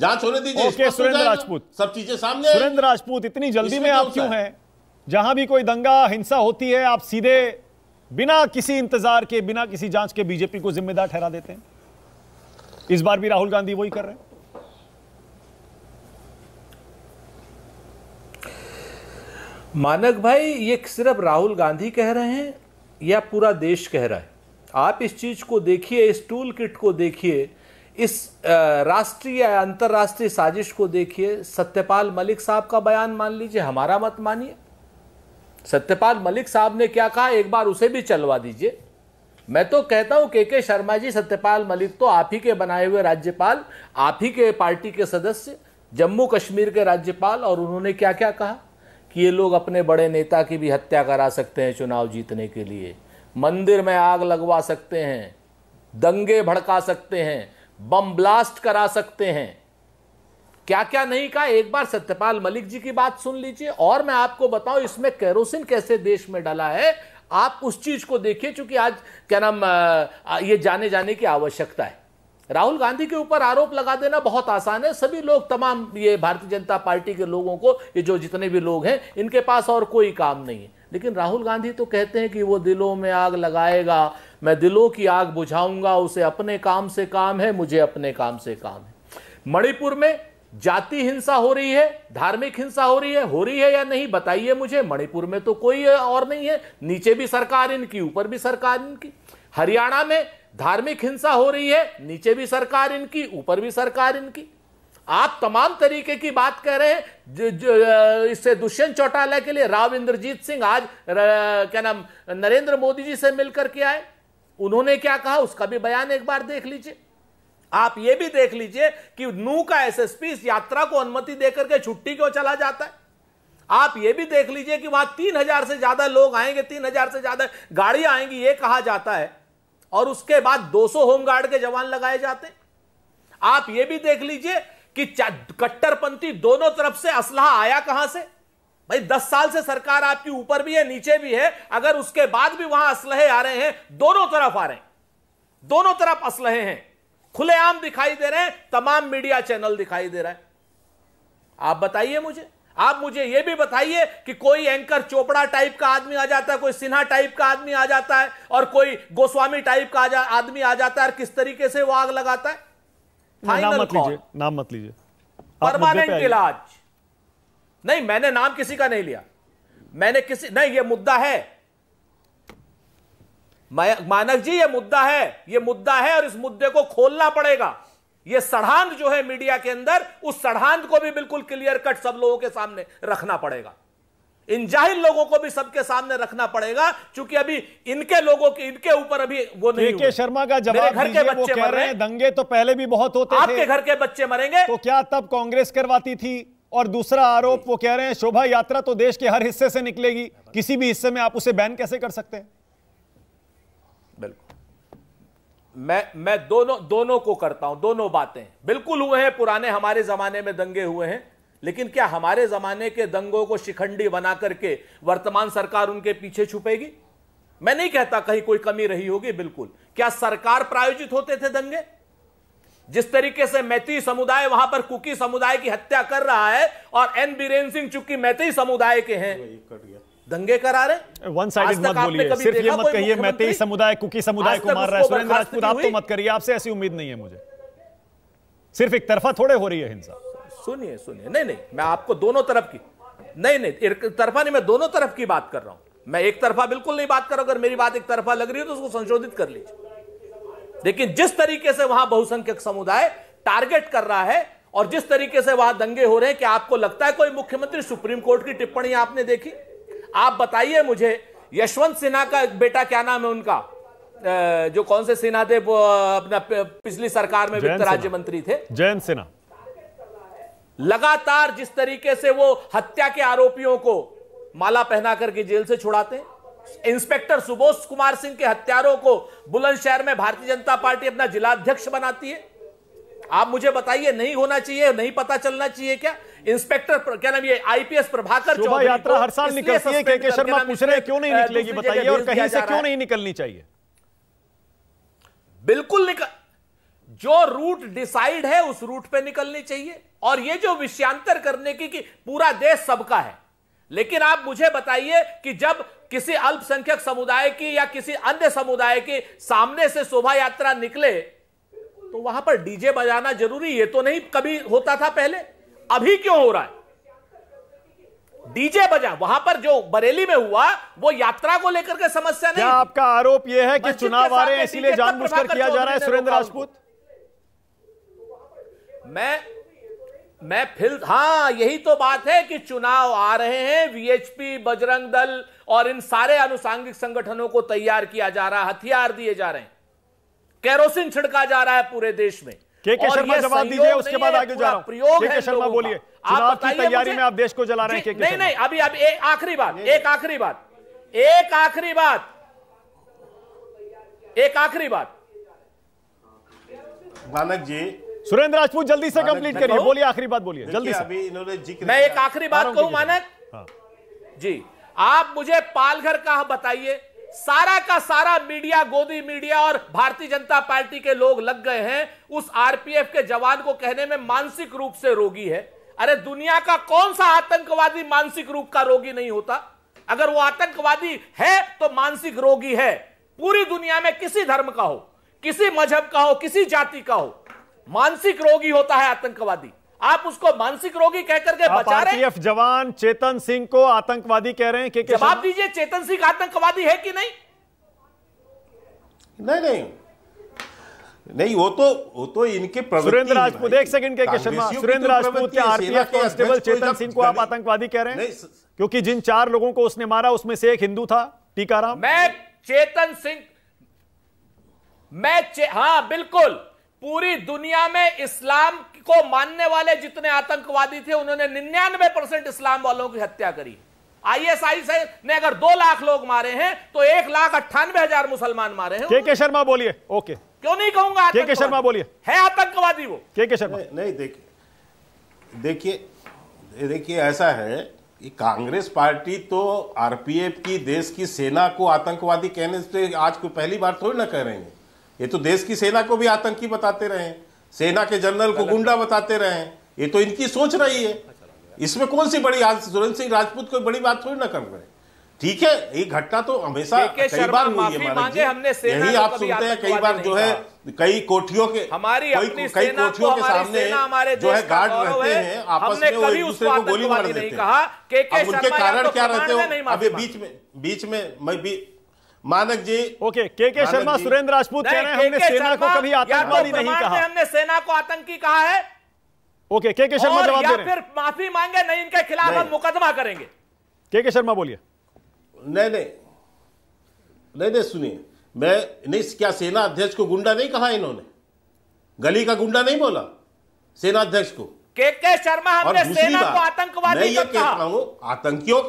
जांच होने दीजिए ओके सुरेंद्र राजपूत सब चीजें सामने सुरेंद्र राजपूत इतनी जल्दी में आप क्यों हैं जहां भी कोई दंगा हिंसा होती है आप सीधे बिना किसी इंतजार के बिना किसी जांच के बीजेपी को जिम्मेदार ठहरा देते हैं इस बार भी राहुल गांधी वही कर रहे हैं मानक भाई ये सिर्फ राहुल गांधी कह रहे हैं या पूरा देश कह रहा है आप इस चीज को देखिए इस टूल किट को देखिए इस राष्ट्रीय या अंतर्राष्ट्रीय साजिश को देखिए सत्यपाल मलिक साहब का बयान मान लीजिए हमारा मत मानिए सत्यपाल मलिक साहब ने क्या कहा एक बार उसे भी चलवा दीजिए मैं तो कहता हूं के के शर्मा जी सत्यपाल मलिक तो आप ही के बनाए हुए राज्यपाल आप ही के पार्टी के सदस्य जम्मू कश्मीर के राज्यपाल और उन्होंने क्या क्या कहा कि ये लोग अपने बड़े नेता की भी हत्या करा सकते हैं चुनाव जीतने के लिए मंदिर में आग लगवा सकते हैं दंगे भड़का सकते हैं बम ब्लास्ट करा सकते हैं क्या क्या नहीं कहा एक बार सत्यपाल मलिक जी की बात सुन लीजिए और मैं आपको बताऊं इसमें कैरोसिन कैसे देश में डाला है आप उस चीज को देखिए क्योंकि आज क्या नाम ये जाने जाने की आवश्यकता है राहुल गांधी के ऊपर आरोप लगा देना बहुत आसान है सभी लोग तमाम ये भारतीय जनता पार्टी के लोगों को ये जो जितने भी लोग हैं इनके पास और कोई काम नहीं है लेकिन राहुल गांधी तो कहते हैं कि वो दिलों में आग लगाएगा मैं दिलों की आग बुझाऊंगा उसे अपने काम से काम है मुझे अपने काम से काम है मणिपुर में जाति हिंसा हो रही है धार्मिक हिंसा हो रही है हो रही है या नहीं बताइए मुझे मणिपुर में तो कोई और नहीं है नीचे भी सरकार इनकी ऊपर भी सरकार इनकी हरियाणा में धार्मिक हिंसा हो रही है नीचे भी सरकार इनकी ऊपर भी सरकार इनकी आप तमाम तरीके की बात कर रहे हैं इससे दुष्यंत चौटाला के लिए राव इंद्रजीत सिंह आज क्या नाम नरेंद्र मोदी जी से मिलकर के आए उन्होंने क्या कहा उसका भी बयान एक बार देख लीजिए आप यह भी देख लीजिए कि नू का एसएसपी इस यात्रा को अनुमति देकर के छुट्टी क्यों चला जाता है आप यह भी देख लीजिए कि वहां तीन हजार से ज्यादा लोग आएंगे तीन हजार से ज्यादा गाड़ियां आएंगी यह कहा जाता है और उसके बाद 200 होमगार्ड के जवान लगाए जाते हैं आप यह भी देख लीजिए कि कट्टरपंथी दोनों तरफ से असलाह आया कहां से भाई दस साल से सरकार आपकी ऊपर भी है नीचे भी है अगर उसके बाद भी वहां असलहे आ रहे हैं दोनों तरफ आ रहे हैं दोनों तरफ असलहे हैं खुलेआम दिखाई दे रहे हैं तमाम मीडिया चैनल दिखाई दे रहा है आप बताइए मुझे आप मुझे यह भी बताइए कि कोई एंकर चोपड़ा टाइप का आदमी आ जाता है कोई सिन्हा टाइप का आदमी आ जाता है और कोई गोस्वामी टाइप का आदमी आ जाता है और किस तरीके से वो आग लगाता है नाम मत लीजिए नाम मत लीजिए परमानेंट इलाज नहीं मैंने नाम किसी का नहीं लिया मैंने किसी नहीं ये मुद्दा है मानक जी ये मुद्दा है ये मुद्दा है और इस मुद्दे को खोलना पड़ेगा ये सड़ांत जो है मीडिया के अंदर उस सड़ांत को भी बिल्कुल क्लियर कट सब लोगों के सामने रखना पड़ेगा इन जाहिर लोगों को भी सबके सामने रखना पड़ेगा क्योंकि अभी इनके लोगों के इनके ऊपर अभी वो नहीं के शर्मा का जवाब घर के बच्चे मर रहे हैं दंगे तो पहले भी बहुत होते आपके घर के बच्चे मरेंगे तो क्या तब कांग्रेस करवाती थी और दूसरा आरोप वो कह रहे हैं शोभा यात्रा तो देश के हर हिस्से से निकलेगी किसी भी हिस्से में आप उसे बैन कैसे कर सकते हैं बिल्कुल मैं मैं दोनों दोनों को करता हूं दोनों बातें बिल्कुल हुए हैं पुराने हमारे जमाने में दंगे हुए हैं लेकिन क्या हमारे जमाने के दंगों को शिखंडी बना करके वर्तमान सरकार उनके पीछे छुपेगी मैं नहीं कहता कहीं कोई कमी रही होगी बिल्कुल क्या सरकार प्रायोजित होते थे दंगे जिस तरीके से मैती समुदाय वहां पर कुकी समुदाय की हत्या कर रहा है और एन बीरेन सिंह चूंकि मैथी समुदाय के हैं दंगे करा रहे वन साइडेड मत बोलिए सिर्फ ये मत कहिए मैथी समुदाय कुकी समुदाय को मार रहा है सुरेंद्र राजपूत आप तो मत करिए आपसे ऐसी उम्मीद नहीं है मुझे सिर्फ एक तरफा थोड़े हो रही है हिंसा सुनिए सुनिए नहीं नहीं मैं आपको दोनों तरफ की नहीं नहीं एक तरफा नहीं मैं दोनों तरफ की बात कर रहा हूं मैं एक तरफा बिल्कुल नहीं बात कर रहा अगर मेरी बात एक तरफा लग रही है तो उसको संशोधित कर लीजिए लेकिन जिस तरीके से वहां बहुसंख्यक समुदाय टारगेट कर रहा है और जिस तरीके से वहां दंगे हो रहे हैं कि आपको लगता है कोई मुख्यमंत्री सुप्रीम कोर्ट की टिप्पणी आपने देखी आप बताइए मुझे यशवंत सिन्हा का बेटा क्या नाम है उनका जो कौन से सिन्हा थे वो अपना पिछली सरकार में वित्त राज्य मंत्री थे जयंत सिन्हा लगातार जिस तरीके से वो हत्या के आरोपियों को माला पहना करके जेल से छुड़ाते हैं इंस्पेक्टर सुबोध कुमार सिंह के हत्यारों को बुलंदशहर में भारतीय जनता पार्टी अपना जिलाध्यक्ष बनाती है आप मुझे बताइए नहीं होना चाहिए नहीं पता चलना चाहिए क्या इंस्पेक्टर क्या नाम ये आईपीएस प्रभाकर यात्रा हर साल निकलती है के शर्मा पूछ रहे क्यों नहीं निकलेगी बताइए और कहीं से क्यों नहीं निकलनी चाहिए बिल्कुल निकल जो रूट डिसाइड है उस रूट पे निकलनी चाहिए और ये जो विषयांतर करने की कि पूरा देश सबका है लेकिन आप मुझे बताइए कि जब किसी अल्पसंख्यक समुदाय की या किसी अन्य समुदाय की सामने से शोभा यात्रा निकले तो वहां पर डीजे बजाना जरूरी है तो नहीं कभी होता था पहले अभी क्यों हो रहा है डीजे बजा वहां पर जो बरेली में हुआ वो यात्रा को लेकर के समस्या नहीं आपका आरोप यह है कि चुनाव आ रहे हैं इसीलिए जानबूझकर किया जा रहा है सुरेंद्र राजपूत मैं मैं फिर हाँ यही तो बात है कि चुनाव आ रहे हैं वीएचपी बजरंग दल और इन सारे अनुसांगिक संगठनों को तैयार किया जा रहा है हथियार दिए जा रहे हैं केरोसिन छिड़का जा रहा है पूरे देश में के के शर्मा जवाब दीजिए उसके बाद आगे जा रहा प्रयोग के शर्मा बोलिए चुनाव की तैयारी में आप देश को जला रहे हैं नहीं नहीं अभी अभी आखिरी बात एक आखिरी बात एक आखिरी बात एक आखिरी बात मानक जी सुरेंद्र राजपूत जल्दी से कंप्लीट करिए तो- बोलिए आखिरी बात बोलिए जल्दी से अभी इन्होंने जिक्र मैं एक आखिरी बात कहूं मानक हाँ। जी आप मुझे पालघर का बताइए सारा का सारा मीडिया गोदी मीडिया और भारतीय जनता पार्टी के लोग लग गए हैं उस आरपीएफ के जवान को कहने में मानसिक रूप से रोगी है अरे दुनिया का कौन सा आतंकवादी मानसिक रूप का रोगी नहीं होता अगर वो आतंकवादी है तो मानसिक रोगी है पूरी दुनिया में किसी धर्म का हो किसी मजहब का हो किसी जाति का हो मानसिक रोगी होता है आतंकवादी आप उसको मानसिक रोगी कहकर के बचा रहे जवान चेतन सिंह को आतंकवादी कह रहे हैं के, जवाब दीजिए चेतन सिंह आतंकवादी है कि नहीं नहीं नहीं नहीं वो तो वो तो इनके सुरेंद्र राजपूत एक सेकंड के शर्मा सुरेंद्र राजपूत के आरपीएफ कांस्टेबल चेतन सिंह को आप आतंकवादी कह रहे हैं क्योंकि जिन चार लोगों को उसने मारा उसमें से एक हिंदू था टीकाराम मैं चेतन सिंह मैं हाँ बिल्कुल पूरी दुनिया में इस्लाम को मानने वाले जितने आतंकवादी थे उन्होंने निन्यानवे परसेंट इस्लाम वालों की हत्या करी आईएसआई से ने अगर दो लाख लोग मारे हैं तो एक लाख अट्ठानवे हजार मुसलमान मारे हैं के के शर्मा बोलिए ओके क्यों नहीं कहूंगा के के शर्मा बोलिए है आतंकवादी वो के के शर्मा नहीं देखिए देखिए देखिए ऐसा है कि कांग्रेस पार्टी तो आरपीएफ की देश की सेना को आतंकवादी कहने से आज को पहली बार थोड़ी ना कह रही है ये तो देश की सेना को भी आतंकी बताते रहे सेना के जनरल को गुंडा बताते रहे ये तो इनकी सोच रही है अच्छा, इसमें कौन सी बड़ी आज सुरेंद्र सिंह राजपूत कोई बड़ी बात थोड़ी ना कर रहे ठीक है ये घटना तो हमेशा कई बार हुई है मांगे हमने सेना यही आप सुनते हैं कई बार जो है कई कोठियों के हमारी अपनी कई कोठियों के सामने हमारे जो है गार्ड रहते हैं आपस में वो एक दूसरे को गोली मार देते हैं कहा के के उनके कारण तो क्या रहते हो अभी बीच में बीच में मैं भी मानक जी ओके के के शर्मा सुरेंद्र राजपूत कह रहे हैं हमने सेना को कभी आतंकवादी तो नहीं कहा हमने सेना को आतंकी कहा है ओके के के शर्मा जवाब दे रहे फिर माफी मांगे नहीं इनके खिलाफ हम मुकदमा करेंगे के के शर्मा बोलिए नहीं नहीं नहीं नहीं सुनिए मैं नहीं क्या सेना अध्यक्ष को गुंडा नहीं कहा इन्होंने गली का गुंडा नहीं बोला सेना अध्यक्ष को के के शर्मा हमने सेना को आतंकवादी नहीं ये आतंकियों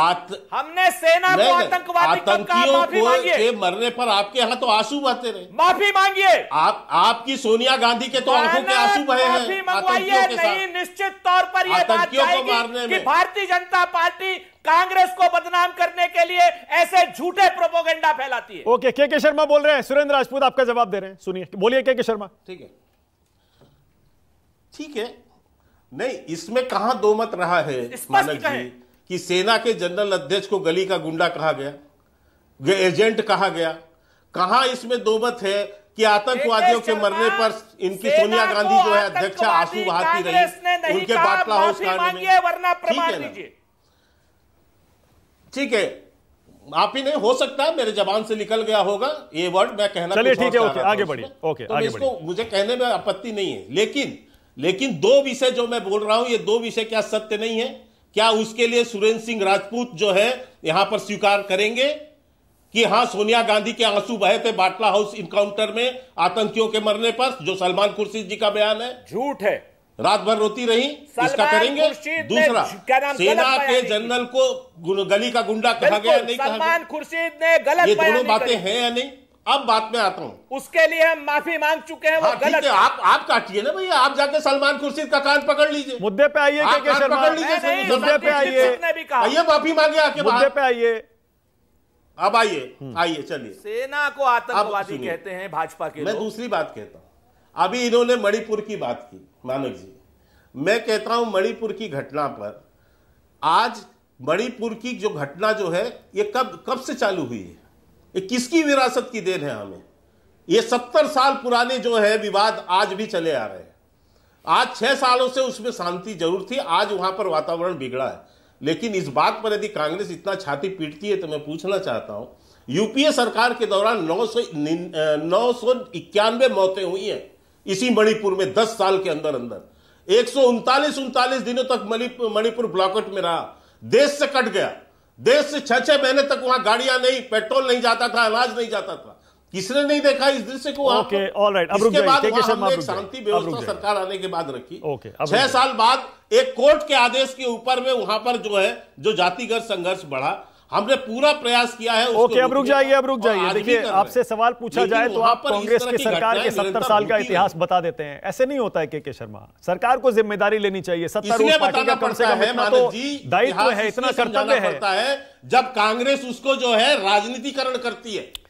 आत... हमने सेना को आतंकवादियों को के मरने पर आपके यहाँ तो आंसू बहते रहे माफी मांगिए आप आपकी सोनिया गांधी के तो आंखों के आंसू बहे हैं नहीं निश्चित तौर पर ये बात कि भारतीय जनता पार्टी कांग्रेस को बदनाम करने के लिए ऐसे झूठे प्रोपोगेंडा फैलाती है ओके के के शर्मा बोल रहे हैं सुरेंद्र राजपूत आपका जवाब दे रहे हैं सुनिए बोलिए के के शर्मा ठीक है ठीक है नहीं इसमें कहा दो मत रहा है मानक जी कि सेना के जनरल अध्यक्ष को गली का गुंडा कहा गया एजेंट कहा गया कहा इसमें दो मत है कि आतंकवादियों के मरने पर इनकी सोनिया गांधी जो है अध्यक्ष आंसू बहाती रही उनके बाटला हाउस कांड ठीक है ठीक है आप ही नहीं हो सकता मेरे जबान से निकल गया होगा ये वर्ड मैं कहना चलिए तो ठीक है ओके आगे बढ़िए ओके तो आगे इसको मुझे कहने में आपत्ति नहीं है लेकिन लेकिन दो विषय जो मैं बोल रहा हूं ये दो विषय क्या सत्य नहीं है क्या उसके लिए सुरेंद्र सिंह राजपूत जो है यहां पर स्वीकार करेंगे कि हाँ सोनिया गांधी के आंसू बहे थे बाटला हाउस इनकाउंटर में आतंकियों के मरने पर जो सलमान खुर्शीद जी का बयान है झूठ है रात भर रोती रही इसका करेंगे दूसरा सेना के जनरल को गली का गुंडा कहा गया नहीं कहा सलमान खुर्शीद ने गलत ये दोनों बातें हैं या नहीं अब बात में आता हूँ उसके लिए हम माफी मांग चुके हैं हाँ, वो गलत है, आप आप काटिए ना भैया आप जाके सलमान खुर्शीद का कान पकड़ लीजिए मुद्दे पे आइए पकड़ लीजिए मुद्दे पे आइए आइए माफी मांगे आके मुद्दे पे आइए अब आइए आइए चलिए सेना को आतंकवादी कहते हैं भाजपा के मैं दूसरी बात कहता हूँ अभी इन्होंने मणिपुर की बात की मानक जी मैं कहता हूँ मणिपुर की घटना पर आज मणिपुर की जो घटना जो है ये कब कब से चालू हुई है ये किसकी विरासत की देन है हमें ये सत्तर साल पुराने जो है विवाद आज भी चले आ रहे हैं आज छह सालों से उसमें शांति जरूर थी आज वहां पर वातावरण बिगड़ा है लेकिन इस बात पर यदि कांग्रेस इतना छाती पीटती है तो मैं पूछना चाहता हूं यूपीए सरकार के दौरान नौ सौ नौ इक्यानवे मौतें हुई हैं इसी मणिपुर में दस साल के अंदर अंदर एक सौ उनतालीस उनतालीस दिनों तक मणिपुर ब्लॉकट में रहा देश से कट गया देश से छह छह महीने तक वहां गाड़ियां नहीं पेट्रोल नहीं जाता था अनाज नहीं जाता था किसने नहीं देखा इस दृश्य को अब एक शांति व्यवस्था सरकार आने के बाद रखी छह साल बाद एक कोर्ट के आदेश के ऊपर में वहां पर जो है जो जातिगत संघर्ष बढ़ा हमने पूरा प्रयास किया है ओके अब रुक जाइए अब रुक जाइए देखिए आपसे सवाल पूछा जाए तो आप कांग्रेस की सरकार के सत्तर साल का इतिहास बता देते हैं ऐसे नहीं होता है के के शर्मा सरकार को जिम्मेदारी लेनी चाहिए सत्तर का तो दायित्व है इतना कर्तव्य है जब कांग्रेस उसको जो है राजनीतिकरण करती है